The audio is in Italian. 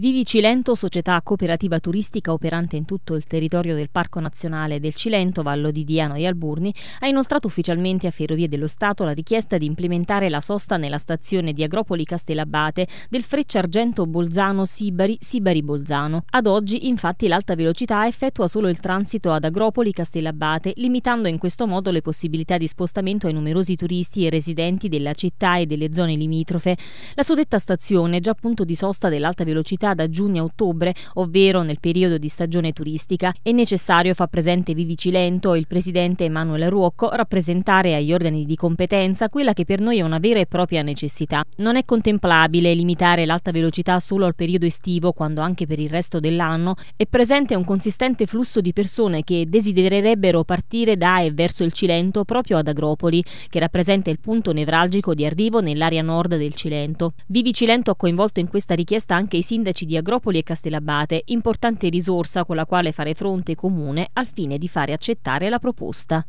Vivi Cilento, società cooperativa turistica operante in tutto il territorio del Parco Nazionale del Cilento, Vallo di Diano e Alburni, ha inoltrato ufficialmente a Ferrovie dello Stato la richiesta di implementare la sosta nella stazione di Agropoli Castellabate del Argento Bolzano-Sibari, Sibari-Bolzano. Ad oggi, infatti, l'alta velocità effettua solo il transito ad Agropoli Castellabate, limitando in questo modo le possibilità di spostamento ai numerosi turisti e residenti della città e delle zone limitrofe. La suddetta stazione, già punto di sosta dell'alta velocità, attività da giugno a ottobre, ovvero nel periodo di stagione turistica, è necessario, fa presente Vivi Cilento e il presidente Emanuele Ruocco, rappresentare agli organi di competenza quella che per noi è una vera e propria necessità. Non è contemplabile limitare l'alta velocità solo al periodo estivo, quando anche per il resto dell'anno è presente un consistente flusso di persone che desidererebbero partire da e verso il Cilento proprio ad Agropoli, che rappresenta il punto nevralgico di arrivo nell'area nord del Cilento. Vivi Cilento ha coinvolto in questa richiesta anche i sindaci sindaci di Agropoli e Castellabate, importante risorsa con la quale fare fronte comune al fine di fare accettare la proposta.